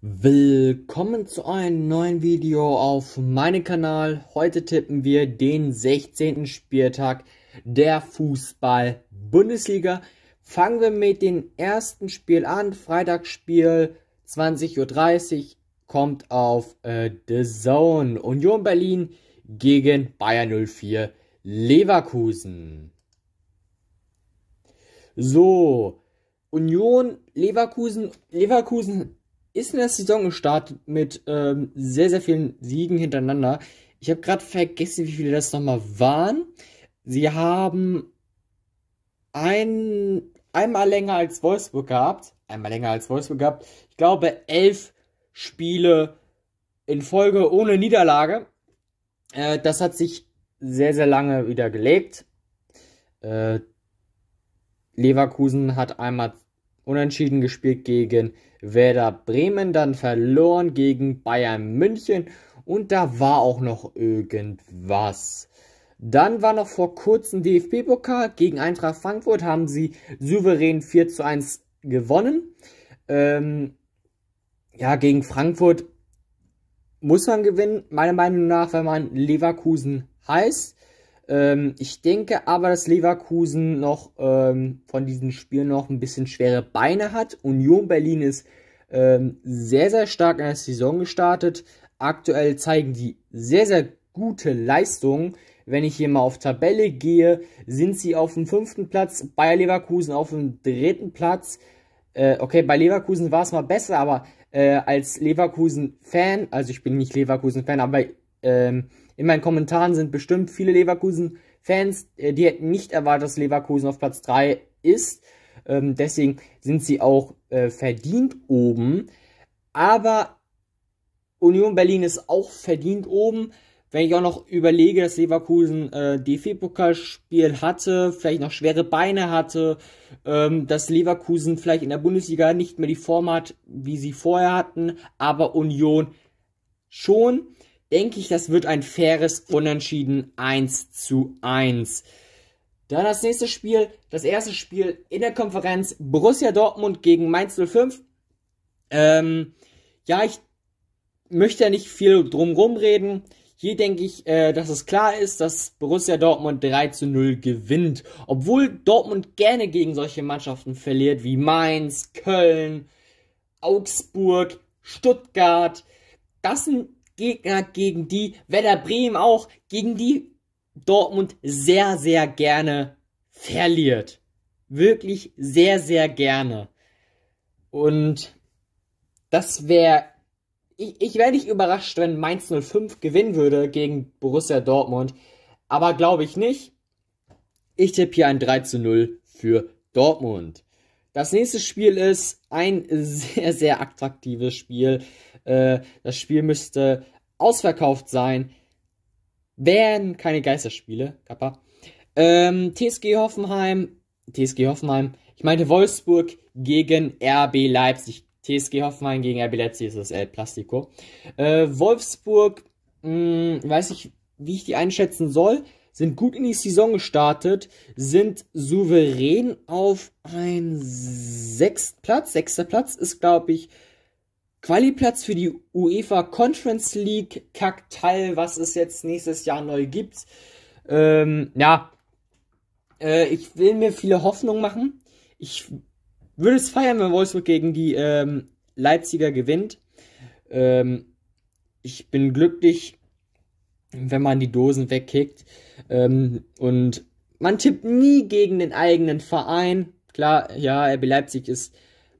Willkommen zu einem neuen Video auf meinem Kanal. Heute tippen wir den 16. Spieltag der Fußball-Bundesliga. Fangen wir mit dem ersten Spiel an. Freitagsspiel 20.30 Uhr kommt auf äh, The Zone. Union Berlin gegen Bayern 04 Leverkusen. So, Union Leverkusen. Leverkusen ist in der Saison gestartet mit ähm, sehr, sehr vielen Siegen hintereinander. Ich habe gerade vergessen, wie viele das nochmal waren. Sie haben ein, einmal länger als Wolfsburg gehabt. Einmal länger als Wolfsburg gehabt. Ich glaube, elf Spiele in Folge ohne Niederlage. Äh, das hat sich sehr, sehr lange wieder gelebt. Äh, Leverkusen hat einmal unentschieden gespielt gegen Werder Bremen, dann verloren gegen Bayern München und da war auch noch irgendwas. Dann war noch vor kurzem DFB-Pokal gegen Eintracht Frankfurt, haben sie souverän 4 zu 1 gewonnen. Ähm, ja, gegen Frankfurt muss man gewinnen, meiner Meinung nach, wenn man Leverkusen heißt. Ähm, ich denke aber, dass Leverkusen noch ähm, von diesen Spielen noch ein bisschen schwere Beine hat. Union Berlin ist ähm, sehr, sehr stark in der Saison gestartet. Aktuell zeigen die sehr, sehr gute Leistungen. Wenn ich hier mal auf Tabelle gehe, sind sie auf dem fünften Platz, Bayer Leverkusen auf dem dritten Platz. Äh, okay, bei Leverkusen war es mal besser, aber äh, als Leverkusen-Fan, also ich bin nicht Leverkusen-Fan, aber ähm, in meinen Kommentaren sind bestimmt viele Leverkusen-Fans, äh, die hätten nicht erwartet, dass Leverkusen auf Platz 3 ist. Ähm, deswegen sind sie auch äh, verdient oben. Aber Union Berlin ist auch verdient oben. Wenn ich auch noch überlege, dass Leverkusen äh, DFB-Pokalspiel hatte, vielleicht noch schwere Beine hatte, ähm, dass Leverkusen vielleicht in der Bundesliga nicht mehr die Form hat, wie sie vorher hatten, aber Union schon denke ich, das wird ein faires Unentschieden 1 zu 1. Dann das nächste Spiel, das erste Spiel in der Konferenz Borussia Dortmund gegen Mainz 05. Ähm, ja, ich möchte ja nicht viel drumrum reden. Hier denke ich, äh, dass es klar ist, dass Borussia Dortmund 3 zu 0 gewinnt. Obwohl Dortmund gerne gegen solche Mannschaften verliert wie Mainz, Köln, Augsburg, Stuttgart. Das sind Gegner, gegen die Werder Bremen auch, gegen die Dortmund sehr, sehr gerne verliert. Wirklich sehr, sehr gerne. Und das wäre. Ich, ich wäre nicht überrascht, wenn Mainz 05 gewinnen würde gegen Borussia Dortmund. Aber glaube ich nicht. Ich tippe hier ein 3 zu 0 für Dortmund. Das nächste Spiel ist ein sehr, sehr attraktives Spiel. Äh, das Spiel müsste ausverkauft sein. Wären keine Geisterspiele, Kappa. Ähm, TSG Hoffenheim, TSG Hoffenheim, ich meinte Wolfsburg gegen RB Leipzig. TSG Hoffenheim gegen RB Leipzig ist das El Plastico. Äh, Wolfsburg, mh, hm, weiß ich, wie ich die einschätzen soll, sind gut in die Saison gestartet, sind souverän auf einen sechsten Platz. Sechster Platz ist, glaube ich, Quali-Platz für die UEFA Conference League Kaktal, was es jetzt nächstes Jahr neu gibt. Ähm, ja, äh, ich will mir viele Hoffnungen machen. Ich würde es feiern, wenn Wolfsburg gegen die ähm, Leipziger gewinnt. Ähm, ich bin glücklich, wenn man die Dosen wegkickt. Ähm, und man tippt nie gegen den eigenen Verein. Klar, ja, RB Leipzig ist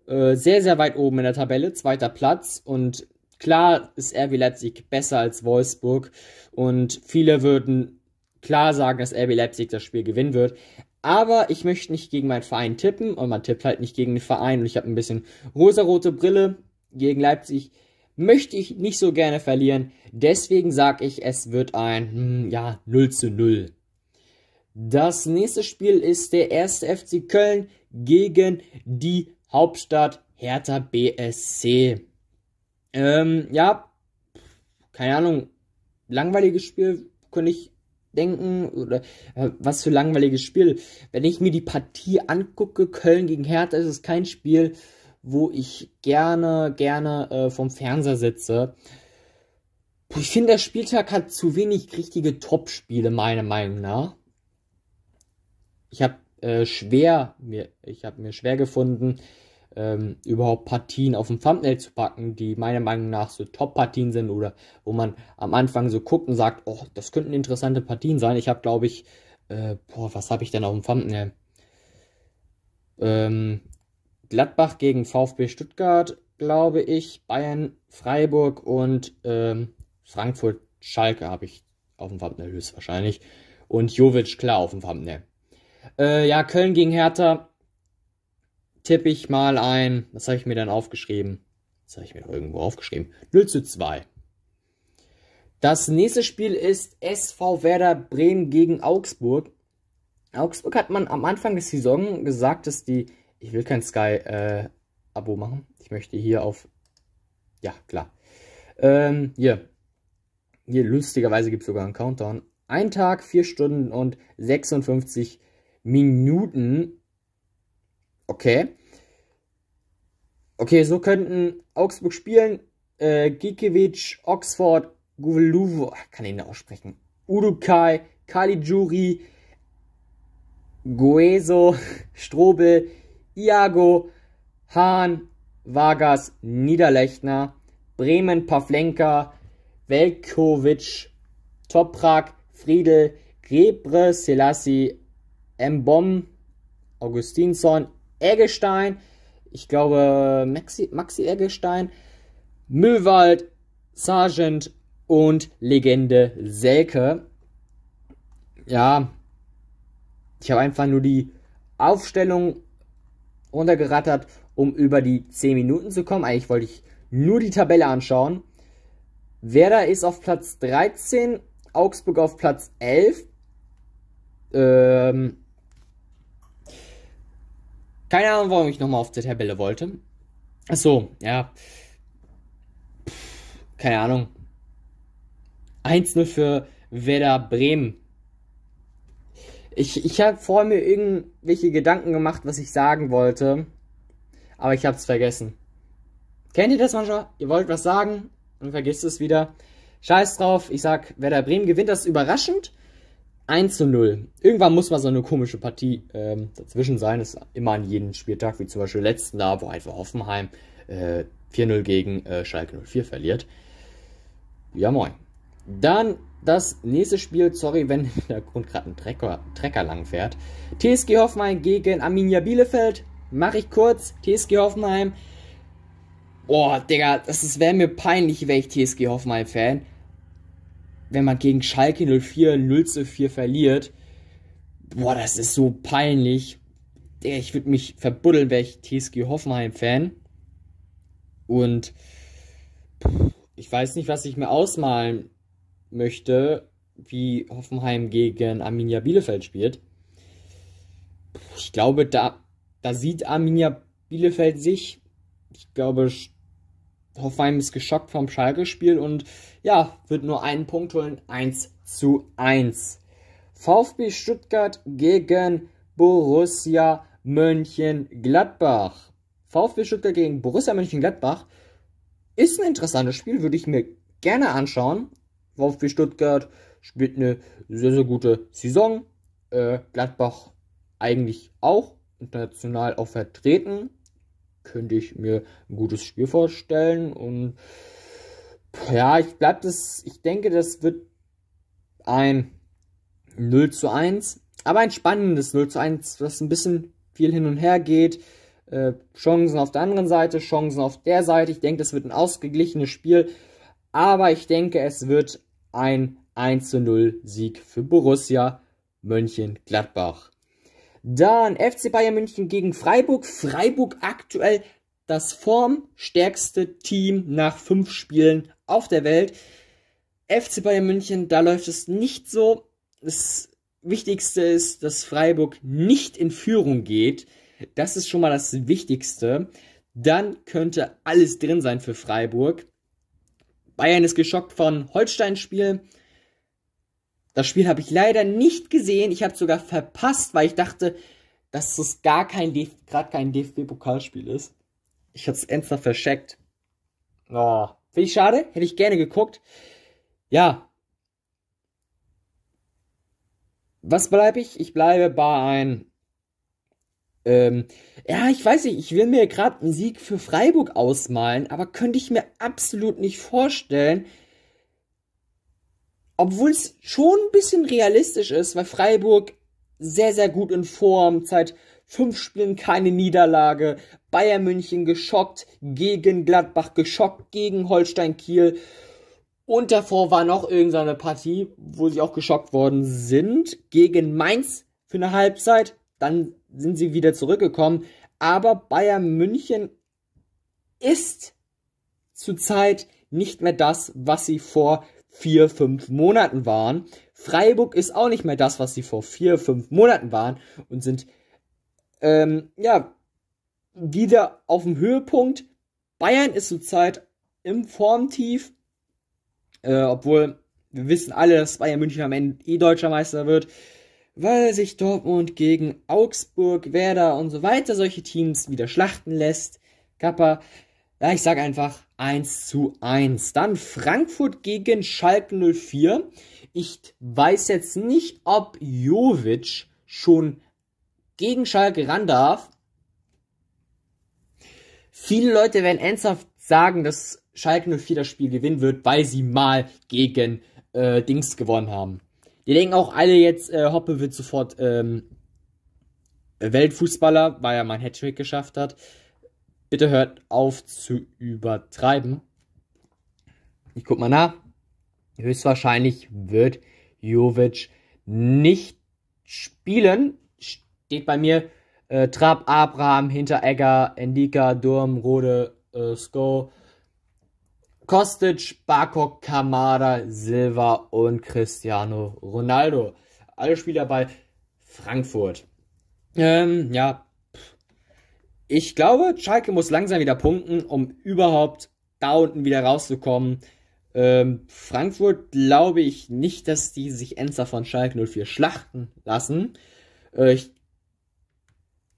äh, sehr, sehr weit oben in der Tabelle, zweiter Platz. Und klar ist RB Leipzig besser als Wolfsburg. Und viele würden klar sagen, dass RB Leipzig das Spiel gewinnen wird. Aber ich möchte nicht gegen meinen Verein tippen und man tippt halt nicht gegen den Verein. Und ich habe ein bisschen rosarote Brille gegen Leipzig. Möchte ich nicht so gerne verlieren. Deswegen sage ich, es wird ein, hm, ja, 0 zu 0. Das nächste Spiel ist der erste FC Köln gegen die Hauptstadt Hertha BSC. Ähm, ja, keine Ahnung, langweiliges Spiel, könnte ich denken, oder äh, was für langweiliges Spiel. Wenn ich mir die Partie angucke, Köln gegen Hertha, ist es kein Spiel, wo ich gerne, gerne äh, vom Fernseher sitze. Ich finde, der Spieltag hat zu wenig richtige Top-Spiele, meiner Meinung nach. Ich habe äh, schwer, mir, ich habe mir schwer gefunden, ähm, überhaupt Partien auf dem Thumbnail zu packen, die meiner Meinung nach so Top-Partien sind oder wo man am Anfang so guckt und sagt, oh, das könnten interessante Partien sein. Ich habe, glaube ich, äh, boah, was habe ich denn auf dem Thumbnail? Ähm, Gladbach gegen VfB Stuttgart, glaube ich, Bayern, Freiburg und ähm, Frankfurt, Schalke habe ich auf dem Thumbnail höchstwahrscheinlich. Und Jovic, klar, auf dem Thumbnail. Äh, ja, Köln gegen Hertha tippe ich mal ein. Was habe ich mir dann aufgeschrieben? Das habe ich mir irgendwo aufgeschrieben. 0 zu 2. Das nächste Spiel ist SV Werder Bremen gegen Augsburg. Augsburg hat man am Anfang der Saison gesagt, dass die. Ich will kein Sky-Abo äh, machen. Ich möchte hier auf. Ja, klar. Ähm, hier. Hier, lustigerweise gibt es sogar einen Countdown. Ein Tag, 4 Stunden und 56 Minuten. Okay. Okay, so könnten Augsburg spielen. Äh, Gikiewicz, Oxford, Guveluvo, kann ich ihn aussprechen. Urukai, Kalijuri, Gueso, Strobel, Iago, Hahn, Vargas, Niederlechner, Bremen, Pavlenka, Velkovic, Toprak, Friedel, Rebre, Selassie, Mbom, Augustinsson, Eggestein, ich glaube Maxi, Maxi Eggestein, Müllwald, Sargent und Legende Selke. Ja, ich habe einfach nur die Aufstellung runtergerattert, um über die 10 Minuten zu kommen. Eigentlich wollte ich nur die Tabelle anschauen. Werder ist auf Platz 13, Augsburg auf Platz 11. Ähm, keine Ahnung, warum ich nochmal auf die Tabelle wollte. Achso, ja. Keine Ahnung. 1-0 für Werder Bremen. Ich, ich habe vorher mir irgendwelche Gedanken gemacht, was ich sagen wollte. Aber ich habe es vergessen. Kennt ihr das manchmal? Ihr wollt was sagen und vergisst es wieder. Scheiß drauf. Ich sag, Werder Bremen gewinnt das überraschend. 1 zu 0. Irgendwann muss mal so eine komische Partie ähm, dazwischen sein. Das ist immer an jedem Spieltag, wie zum Beispiel letzten da, wo einfach Hoffenheim äh, 4-0 gegen äh, Schalke 04 verliert. Ja, moin. Dann das nächste Spiel, sorry, wenn im Hintergrund gerade ein Trecker, Trecker lang fährt. TSG Hoffenheim gegen Arminia Bielefeld. Mache ich kurz. TSG Hoffenheim. Boah, Digga, das wäre mir peinlich, wäre ich TSG Hoffenheim-Fan wenn man gegen Schalke 04 0 zu 4 verliert, boah, das ist so peinlich. Ich würde mich verbuddeln, wäre ich TSG Hoffenheim-Fan. Und ich weiß nicht, was ich mir ausmalen möchte, wie Hoffenheim gegen Arminia Bielefeld spielt. Ich glaube, da, da sieht Arminia Bielefeld sich. Ich glaube, Hoffenheim ist geschockt vom Schalke-Spiel und ja, wird nur einen Punkt holen, 1 zu 1. VfB Stuttgart gegen Borussia Mönchengladbach. VfB Stuttgart gegen Borussia Mönchengladbach ist ein interessantes Spiel, würde ich mir gerne anschauen. VfB Stuttgart spielt eine sehr, sehr gute Saison. Äh, Gladbach eigentlich auch international auch vertreten könnte ich mir ein gutes Spiel vorstellen. Und ja, ich bleib das, ich denke, das wird ein 0 zu 1, aber ein spannendes 0 zu 1, was ein bisschen viel hin und her geht. Äh, Chancen auf der anderen Seite, Chancen auf der Seite. Ich denke, das wird ein ausgeglichenes Spiel, aber ich denke, es wird ein 1 zu 0 Sieg für Borussia Mönchengladbach. Dann FC Bayern München gegen Freiburg. Freiburg aktuell das formstärkste Team nach fünf Spielen auf der Welt. FC Bayern München, da läuft es nicht so. Das Wichtigste ist, dass Freiburg nicht in Führung geht. Das ist schon mal das Wichtigste. Dann könnte alles drin sein für Freiburg. Bayern ist geschockt von Holstein-Spiel. Das Spiel habe ich leider nicht gesehen. Ich habe es sogar verpasst, weil ich dachte, dass es gar kein gerade kein DFB-Pokalspiel ist. Ich hatte es ernsthaft verscheckt. Oh, finde ich schade. Hätte ich gerne geguckt. Ja. Was bleibe ich? Ich bleibe bei ein. Ähm, ja, ich weiß nicht. Ich will mir gerade einen Sieg für Freiburg ausmalen, aber könnte ich mir absolut nicht vorstellen obwohl es schon ein bisschen realistisch ist, weil Freiburg sehr, sehr gut in Form, seit fünf Spielen keine Niederlage, Bayern München geschockt gegen Gladbach, geschockt gegen Holstein Kiel. Und davor war noch irgendeine Partie, wo sie auch geschockt worden sind, gegen Mainz für eine Halbzeit. Dann sind sie wieder zurückgekommen. Aber Bayern München ist zurzeit nicht mehr das, was sie vor vier, fünf Monaten waren. Freiburg ist auch nicht mehr das, was sie vor vier, fünf Monaten waren und sind ähm, ja wieder auf dem Höhepunkt. Bayern ist zurzeit im Formtief, äh, obwohl wir wissen alle, dass Bayern München am Ende eh deutscher Meister wird, weil sich Dortmund gegen Augsburg, Werder und so weiter solche Teams wieder schlachten lässt. Kappa, ja, ich sag einfach, 1 zu 1. Dann Frankfurt gegen Schalke 04. Ich weiß jetzt nicht, ob Jovic schon gegen Schalke ran darf. Viele Leute werden ernsthaft sagen, dass Schalke 04 das Spiel gewinnen wird, weil sie mal gegen äh, Dings gewonnen haben. Die denken auch alle jetzt, äh, Hoppe wird sofort ähm, Weltfußballer, weil er mal einen Hattrick geschafft hat. Bitte hört auf zu übertreiben. Ich guck mal nach. Höchstwahrscheinlich wird Jovic nicht spielen. Steht bei mir äh, Trapp, Abraham, Hinteregger, Endika, Durm, Rode, äh, Sko, Kostic, Barkok, Kamada, Silva und Cristiano Ronaldo. Alle Spieler bei Frankfurt. Ähm, ja, ich glaube, Schalke muss langsam wieder punkten, um überhaupt da unten wieder rauszukommen. Ähm, Frankfurt glaube ich nicht, dass die sich ernsthaft von Schalke 04 schlachten lassen. Äh, ich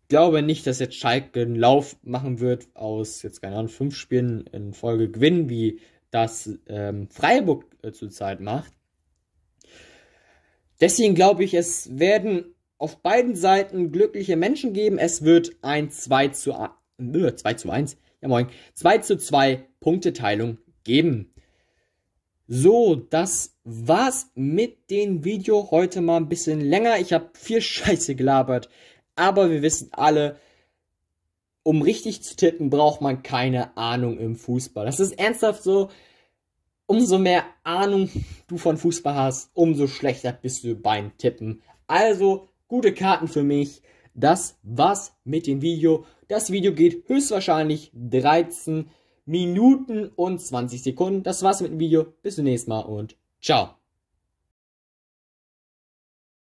glaube nicht, dass jetzt Schalke einen Lauf machen wird aus, jetzt keine Ahnung, fünf Spielen in Folge gewinnen, wie das ähm, Freiburg äh, zurzeit macht. Deswegen glaube ich, es werden auf beiden Seiten glückliche Menschen geben. Es wird ein 2 zu 1, 2 äh, zu 1, ja moin, 2 zu 2 Punkteteilung geben. So, das war's mit dem Video. Heute mal ein bisschen länger. Ich habe viel Scheiße gelabert. Aber wir wissen alle, um richtig zu tippen, braucht man keine Ahnung im Fußball. Das ist ernsthaft so. Umso mehr Ahnung du von Fußball hast, umso schlechter bist du beim Tippen. Also gute Karten für mich. Das war's mit dem Video. Das Video geht höchstwahrscheinlich 13 Minuten und 20 Sekunden. Das war's mit dem Video. Bis zum nächsten Mal und ciao.